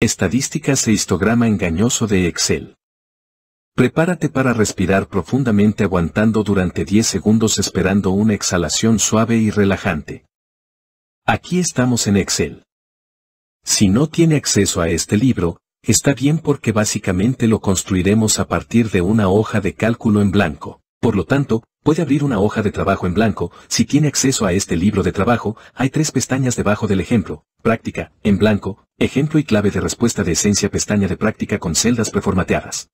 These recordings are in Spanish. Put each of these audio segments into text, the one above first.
Estadísticas e histograma engañoso de Excel. Prepárate para respirar profundamente aguantando durante 10 segundos esperando una exhalación suave y relajante. Aquí estamos en Excel. Si no tiene acceso a este libro, está bien porque básicamente lo construiremos a partir de una hoja de cálculo en blanco. Por lo tanto, puede abrir una hoja de trabajo en blanco, si tiene acceso a este libro de trabajo, hay tres pestañas debajo del ejemplo, práctica, en blanco, ejemplo y clave de respuesta de esencia pestaña de práctica con celdas preformateadas.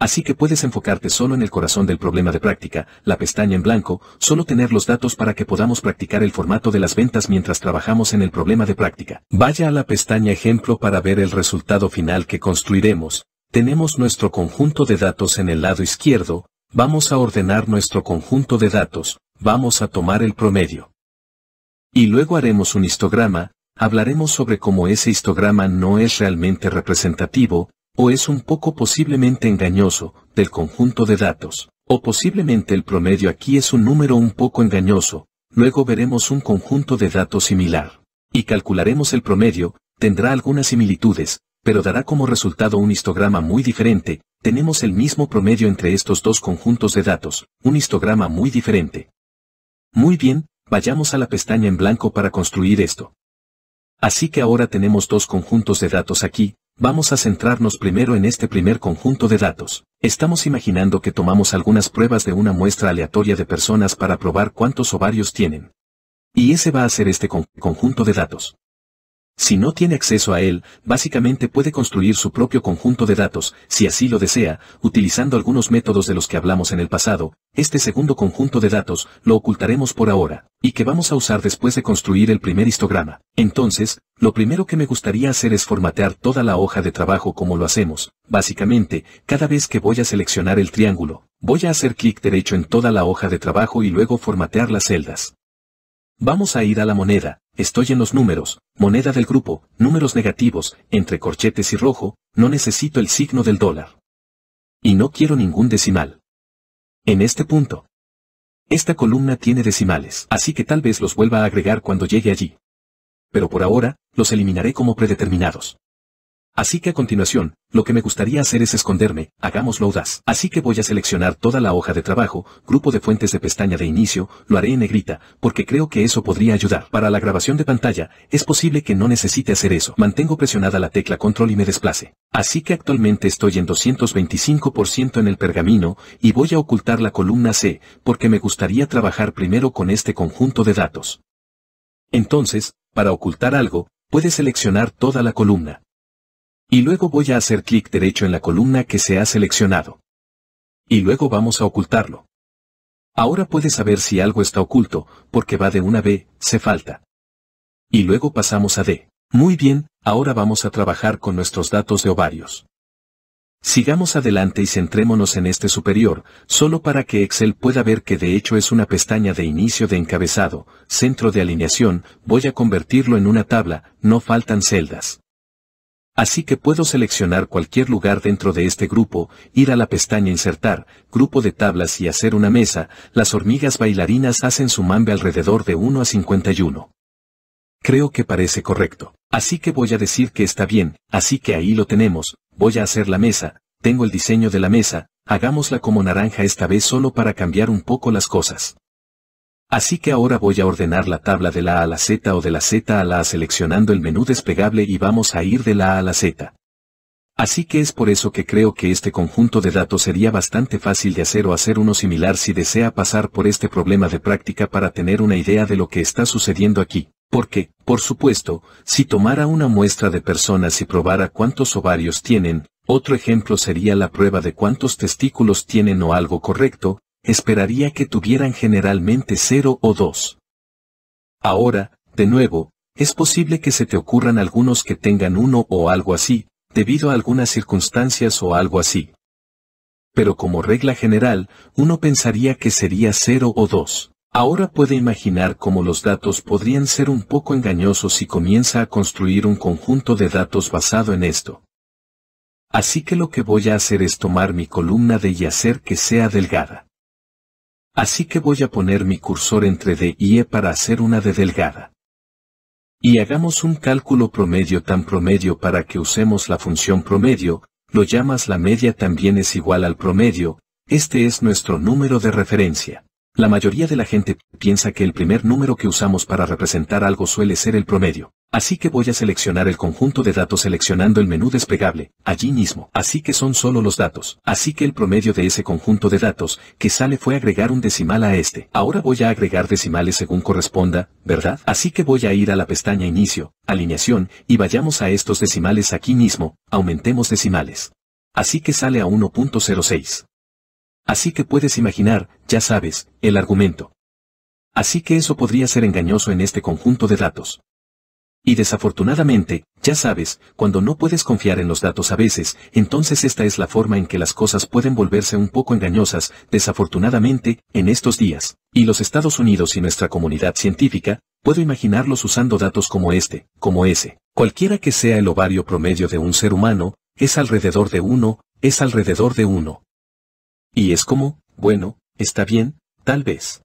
Así que puedes enfocarte solo en el corazón del problema de práctica, la pestaña en blanco, solo tener los datos para que podamos practicar el formato de las ventas mientras trabajamos en el problema de práctica. Vaya a la pestaña ejemplo para ver el resultado final que construiremos. Tenemos nuestro conjunto de datos en el lado izquierdo, Vamos a ordenar nuestro conjunto de datos, vamos a tomar el promedio. Y luego haremos un histograma, hablaremos sobre cómo ese histograma no es realmente representativo, o es un poco posiblemente engañoso, del conjunto de datos, o posiblemente el promedio aquí es un número un poco engañoso, luego veremos un conjunto de datos similar, y calcularemos el promedio, tendrá algunas similitudes, pero dará como resultado un histograma muy diferente, tenemos el mismo promedio entre estos dos conjuntos de datos, un histograma muy diferente. Muy bien, vayamos a la pestaña en blanco para construir esto. Así que ahora tenemos dos conjuntos de datos aquí, vamos a centrarnos primero en este primer conjunto de datos. Estamos imaginando que tomamos algunas pruebas de una muestra aleatoria de personas para probar cuántos ovarios tienen. Y ese va a ser este conjunto de datos. Si no tiene acceso a él, básicamente puede construir su propio conjunto de datos, si así lo desea, utilizando algunos métodos de los que hablamos en el pasado, este segundo conjunto de datos lo ocultaremos por ahora, y que vamos a usar después de construir el primer histograma. Entonces, lo primero que me gustaría hacer es formatear toda la hoja de trabajo como lo hacemos. Básicamente, cada vez que voy a seleccionar el triángulo, voy a hacer clic derecho en toda la hoja de trabajo y luego formatear las celdas. Vamos a ir a la moneda, estoy en los números, moneda del grupo, números negativos, entre corchetes y rojo, no necesito el signo del dólar. Y no quiero ningún decimal. En este punto. Esta columna tiene decimales, así que tal vez los vuelva a agregar cuando llegue allí. Pero por ahora, los eliminaré como predeterminados. Así que a continuación, lo que me gustaría hacer es esconderme, hagámoslo audaz. Así que voy a seleccionar toda la hoja de trabajo, grupo de fuentes de pestaña de inicio, lo haré en negrita, porque creo que eso podría ayudar. Para la grabación de pantalla, es posible que no necesite hacer eso. Mantengo presionada la tecla control y me desplace. Así que actualmente estoy en 225% en el pergamino, y voy a ocultar la columna C, porque me gustaría trabajar primero con este conjunto de datos. Entonces, para ocultar algo, puede seleccionar toda la columna. Y luego voy a hacer clic derecho en la columna que se ha seleccionado. Y luego vamos a ocultarlo. Ahora puedes saber si algo está oculto, porque va de una B, se falta. Y luego pasamos a D. Muy bien, ahora vamos a trabajar con nuestros datos de ovarios. Sigamos adelante y centrémonos en este superior, solo para que Excel pueda ver que de hecho es una pestaña de inicio de encabezado, centro de alineación, voy a convertirlo en una tabla, no faltan celdas. Así que puedo seleccionar cualquier lugar dentro de este grupo, ir a la pestaña Insertar, Grupo de tablas y hacer una mesa, las hormigas bailarinas hacen su mambe alrededor de 1 a 51. Creo que parece correcto. Así que voy a decir que está bien, así que ahí lo tenemos, voy a hacer la mesa, tengo el diseño de la mesa, hagámosla como naranja esta vez solo para cambiar un poco las cosas. Así que ahora voy a ordenar la tabla de la A a la Z o de la Z a la A seleccionando el menú desplegable y vamos a ir de la A a la Z. Así que es por eso que creo que este conjunto de datos sería bastante fácil de hacer o hacer uno similar si desea pasar por este problema de práctica para tener una idea de lo que está sucediendo aquí. Porque, por supuesto, si tomara una muestra de personas y probara cuántos ovarios tienen, otro ejemplo sería la prueba de cuántos testículos tienen o algo correcto, esperaría que tuvieran generalmente 0 o 2. Ahora, de nuevo, es posible que se te ocurran algunos que tengan uno o algo así, debido a algunas circunstancias o algo así. Pero como regla general, uno pensaría que sería 0 o 2. Ahora puede imaginar cómo los datos podrían ser un poco engañosos si comienza a construir un conjunto de datos basado en esto. Así que lo que voy a hacer es tomar mi columna de y hacer que sea delgada. Así que voy a poner mi cursor entre D y E para hacer una de delgada. Y hagamos un cálculo promedio tan promedio para que usemos la función promedio, lo llamas la media también es igual al promedio, este es nuestro número de referencia. La mayoría de la gente piensa que el primer número que usamos para representar algo suele ser el promedio. Así que voy a seleccionar el conjunto de datos seleccionando el menú desplegable, allí mismo. Así que son solo los datos. Así que el promedio de ese conjunto de datos que sale fue agregar un decimal a este. Ahora voy a agregar decimales según corresponda, ¿verdad? Así que voy a ir a la pestaña Inicio, Alineación, y vayamos a estos decimales aquí mismo, aumentemos decimales. Así que sale a 1.06. Así que puedes imaginar, ya sabes, el argumento. Así que eso podría ser engañoso en este conjunto de datos. Y desafortunadamente, ya sabes, cuando no puedes confiar en los datos a veces, entonces esta es la forma en que las cosas pueden volverse un poco engañosas, desafortunadamente, en estos días. Y los Estados Unidos y nuestra comunidad científica, puedo imaginarlos usando datos como este, como ese. Cualquiera que sea el ovario promedio de un ser humano, es alrededor de uno, es alrededor de uno. Y es como, bueno, está bien, tal vez.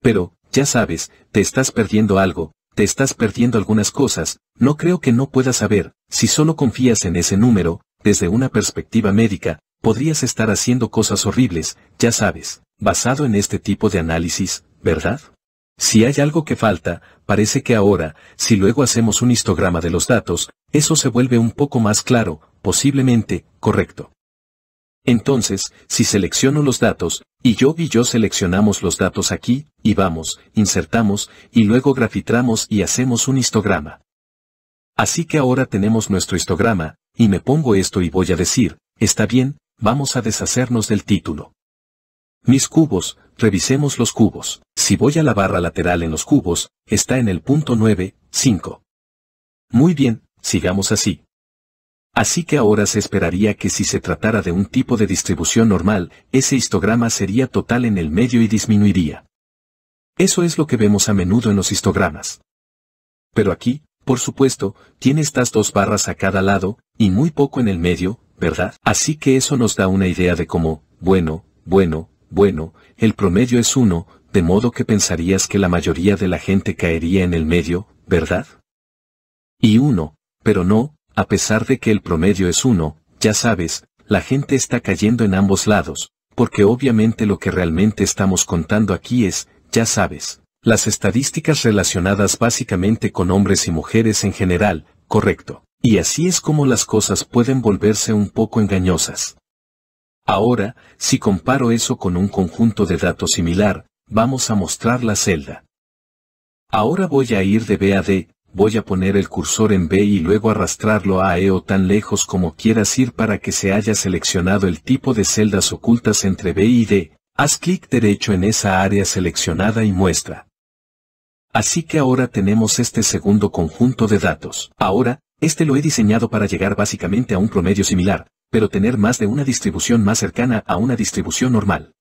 Pero, ya sabes, te estás perdiendo algo, te estás perdiendo algunas cosas, no creo que no puedas saber, si solo confías en ese número, desde una perspectiva médica, podrías estar haciendo cosas horribles, ya sabes, basado en este tipo de análisis, ¿verdad? Si hay algo que falta, parece que ahora, si luego hacemos un histograma de los datos, eso se vuelve un poco más claro, posiblemente, correcto. Entonces, si selecciono los datos, y yo y yo seleccionamos los datos aquí, y vamos, insertamos, y luego grafitramos y hacemos un histograma. Así que ahora tenemos nuestro histograma, y me pongo esto y voy a decir, está bien, vamos a deshacernos del título. Mis cubos, revisemos los cubos. Si voy a la barra lateral en los cubos, está en el punto 9, 5. Muy bien, sigamos así. Así que ahora se esperaría que si se tratara de un tipo de distribución normal, ese histograma sería total en el medio y disminuiría. Eso es lo que vemos a menudo en los histogramas. Pero aquí, por supuesto, tiene estas dos barras a cada lado, y muy poco en el medio, ¿verdad? Así que eso nos da una idea de cómo, bueno, bueno, bueno, el promedio es uno, de modo que pensarías que la mayoría de la gente caería en el medio, ¿verdad? Y uno, pero no, a pesar de que el promedio es uno, ya sabes, la gente está cayendo en ambos lados, porque obviamente lo que realmente estamos contando aquí es, ya sabes, las estadísticas relacionadas básicamente con hombres y mujeres en general, correcto. Y así es como las cosas pueden volverse un poco engañosas. Ahora, si comparo eso con un conjunto de datos similar, vamos a mostrar la celda. Ahora voy a ir de B a D, voy a poner el cursor en B y luego arrastrarlo a E o tan lejos como quieras ir para que se haya seleccionado el tipo de celdas ocultas entre B y D, haz clic derecho en esa área seleccionada y muestra. Así que ahora tenemos este segundo conjunto de datos. Ahora, este lo he diseñado para llegar básicamente a un promedio similar, pero tener más de una distribución más cercana a una distribución normal.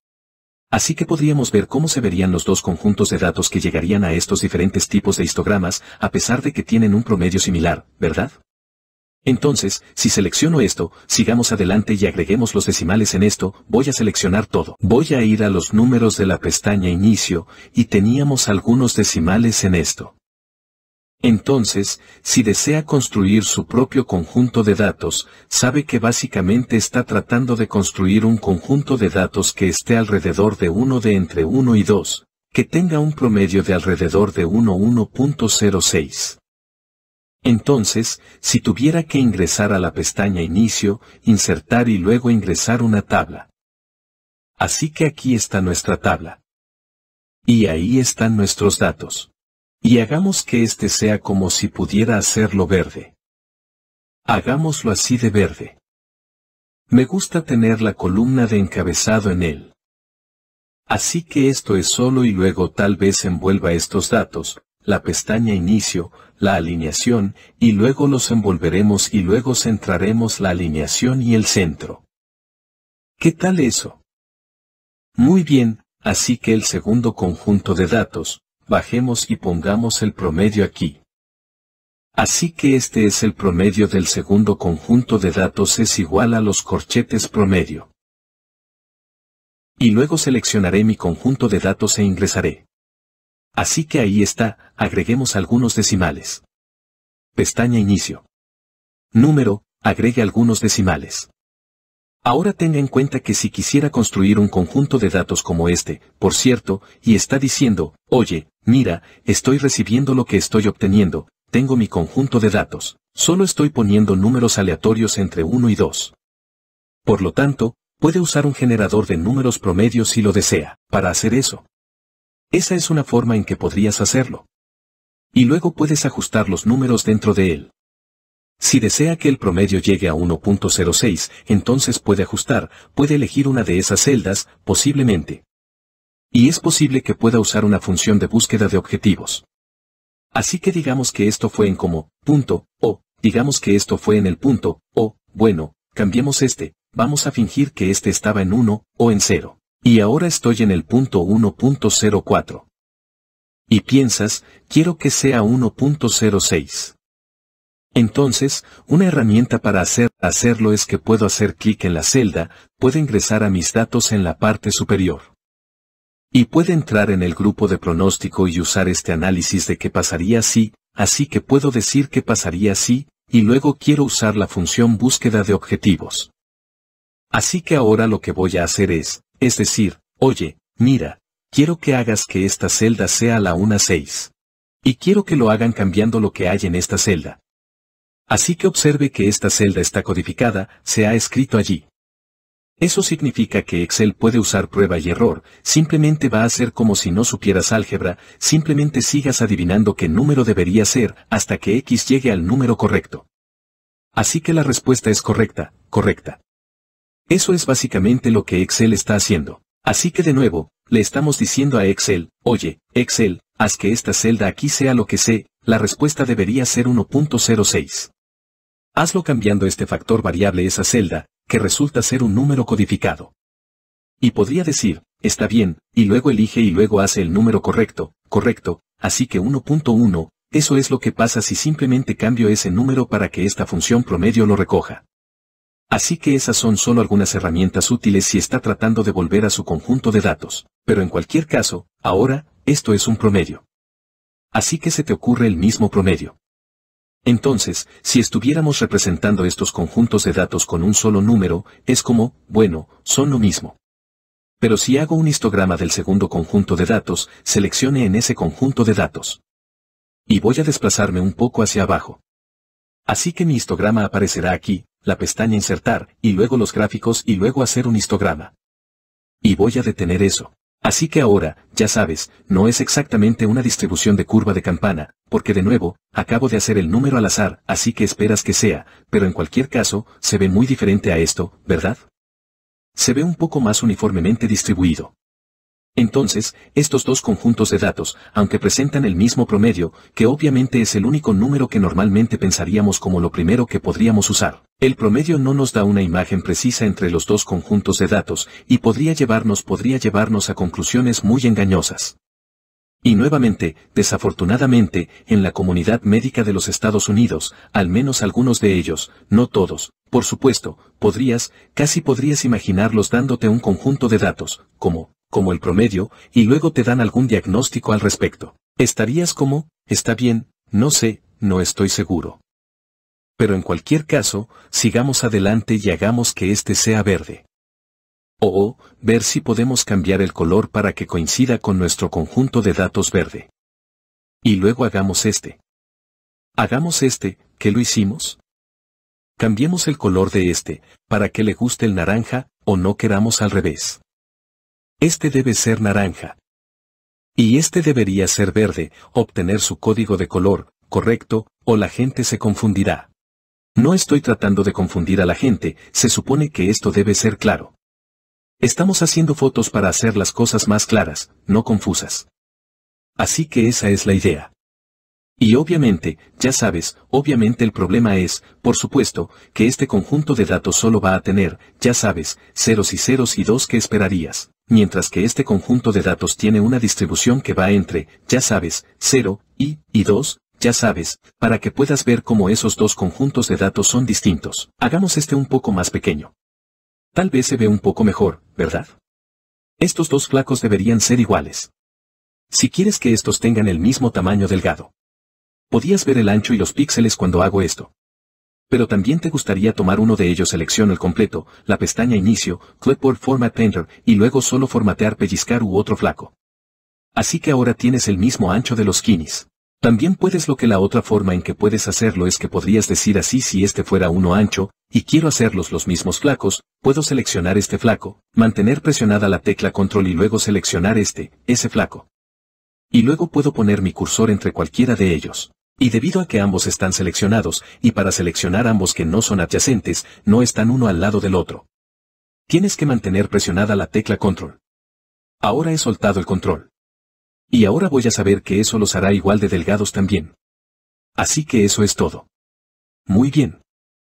Así que podríamos ver cómo se verían los dos conjuntos de datos que llegarían a estos diferentes tipos de histogramas, a pesar de que tienen un promedio similar, ¿verdad? Entonces, si selecciono esto, sigamos adelante y agreguemos los decimales en esto, voy a seleccionar todo. Voy a ir a los números de la pestaña Inicio, y teníamos algunos decimales en esto. Entonces, si desea construir su propio conjunto de datos, sabe que básicamente está tratando de construir un conjunto de datos que esté alrededor de 1 de entre 1 y 2, que tenga un promedio de alrededor de 1 1.06. Entonces, si tuviera que ingresar a la pestaña Inicio, insertar y luego ingresar una tabla. Así que aquí está nuestra tabla. Y ahí están nuestros datos. Y hagamos que este sea como si pudiera hacerlo verde. Hagámoslo así de verde. Me gusta tener la columna de encabezado en él. Así que esto es solo y luego tal vez envuelva estos datos, la pestaña inicio, la alineación, y luego los envolveremos y luego centraremos la alineación y el centro. ¿Qué tal eso? Muy bien, así que el segundo conjunto de datos, Bajemos y pongamos el promedio aquí. Así que este es el promedio del segundo conjunto de datos es igual a los corchetes promedio. Y luego seleccionaré mi conjunto de datos e ingresaré. Así que ahí está, agreguemos algunos decimales. Pestaña Inicio. Número, agregue algunos decimales. Ahora tenga en cuenta que si quisiera construir un conjunto de datos como este, por cierto, y está diciendo, oye, mira, estoy recibiendo lo que estoy obteniendo, tengo mi conjunto de datos, solo estoy poniendo números aleatorios entre 1 y 2. Por lo tanto, puede usar un generador de números promedios si lo desea, para hacer eso. Esa es una forma en que podrías hacerlo. Y luego puedes ajustar los números dentro de él. Si desea que el promedio llegue a 1.06, entonces puede ajustar, puede elegir una de esas celdas, posiblemente. Y es posible que pueda usar una función de búsqueda de objetivos. Así que digamos que esto fue en como, punto, o, digamos que esto fue en el punto, o, bueno, cambiemos este, vamos a fingir que este estaba en 1, o en 0. Y ahora estoy en el punto 1.04. Y piensas, quiero que sea 1.06. Entonces, una herramienta para hacer, hacerlo es que puedo hacer clic en la celda, puedo ingresar a mis datos en la parte superior. Y puede entrar en el grupo de pronóstico y usar este análisis de qué pasaría si, así que puedo decir qué pasaría si, y luego quiero usar la función búsqueda de objetivos. Así que ahora lo que voy a hacer es, es decir, oye, mira, quiero que hagas que esta celda sea la 1.6. Y quiero que lo hagan cambiando lo que hay en esta celda. Así que observe que esta celda está codificada, se ha escrito allí. Eso significa que Excel puede usar prueba y error, simplemente va a ser como si no supieras álgebra, simplemente sigas adivinando qué número debería ser hasta que X llegue al número correcto. Así que la respuesta es correcta, correcta. Eso es básicamente lo que Excel está haciendo. Así que de nuevo, le estamos diciendo a Excel, oye, Excel, haz que esta celda aquí sea lo que sé, la respuesta debería ser 1.06. Hazlo cambiando este factor variable esa celda, que resulta ser un número codificado. Y podría decir, está bien, y luego elige y luego hace el número correcto, correcto, así que 1.1, eso es lo que pasa si simplemente cambio ese número para que esta función promedio lo recoja. Así que esas son solo algunas herramientas útiles si está tratando de volver a su conjunto de datos, pero en cualquier caso, ahora, esto es un promedio. Así que se te ocurre el mismo promedio. Entonces, si estuviéramos representando estos conjuntos de datos con un solo número, es como, bueno, son lo mismo. Pero si hago un histograma del segundo conjunto de datos, seleccione en ese conjunto de datos. Y voy a desplazarme un poco hacia abajo. Así que mi histograma aparecerá aquí, la pestaña insertar, y luego los gráficos y luego hacer un histograma. Y voy a detener eso. Así que ahora, ya sabes, no es exactamente una distribución de curva de campana, porque de nuevo, acabo de hacer el número al azar, así que esperas que sea, pero en cualquier caso, se ve muy diferente a esto, ¿verdad? Se ve un poco más uniformemente distribuido. Entonces, estos dos conjuntos de datos, aunque presentan el mismo promedio, que obviamente es el único número que normalmente pensaríamos como lo primero que podríamos usar, el promedio no nos da una imagen precisa entre los dos conjuntos de datos, y podría llevarnos, podría llevarnos a conclusiones muy engañosas. Y nuevamente, desafortunadamente, en la comunidad médica de los Estados Unidos, al menos algunos de ellos, no todos, por supuesto, podrías, casi podrías imaginarlos dándote un conjunto de datos, como, como el promedio, y luego te dan algún diagnóstico al respecto. Estarías como, está bien, no sé, no estoy seguro. Pero en cualquier caso, sigamos adelante y hagamos que este sea verde. O, ver si podemos cambiar el color para que coincida con nuestro conjunto de datos verde. Y luego hagamos este. Hagamos este, ¿qué lo hicimos? Cambiemos el color de este, para que le guste el naranja, o no queramos al revés. Este debe ser naranja. Y este debería ser verde, obtener su código de color, correcto, o la gente se confundirá. No estoy tratando de confundir a la gente, se supone que esto debe ser claro. Estamos haciendo fotos para hacer las cosas más claras, no confusas. Así que esa es la idea. Y obviamente, ya sabes, obviamente el problema es, por supuesto, que este conjunto de datos solo va a tener, ya sabes, ceros y ceros y dos que esperarías mientras que este conjunto de datos tiene una distribución que va entre, ya sabes, 0, y, y 2, ya sabes, para que puedas ver cómo esos dos conjuntos de datos son distintos. Hagamos este un poco más pequeño. Tal vez se ve un poco mejor, ¿verdad? Estos dos flacos deberían ser iguales. Si quieres que estos tengan el mismo tamaño delgado. Podías ver el ancho y los píxeles cuando hago esto. Pero también te gustaría tomar uno de ellos selecciono el completo, la pestaña Inicio, Clipboard Format Painter y luego solo formatear pellizcar u otro flaco. Así que ahora tienes el mismo ancho de los kinis. También puedes lo que la otra forma en que puedes hacerlo es que podrías decir así si este fuera uno ancho, y quiero hacerlos los mismos flacos, puedo seleccionar este flaco, mantener presionada la tecla control y luego seleccionar este, ese flaco. Y luego puedo poner mi cursor entre cualquiera de ellos. Y debido a que ambos están seleccionados, y para seleccionar ambos que no son adyacentes, no están uno al lado del otro. Tienes que mantener presionada la tecla control. Ahora he soltado el control. Y ahora voy a saber que eso los hará igual de delgados también. Así que eso es todo. Muy bien.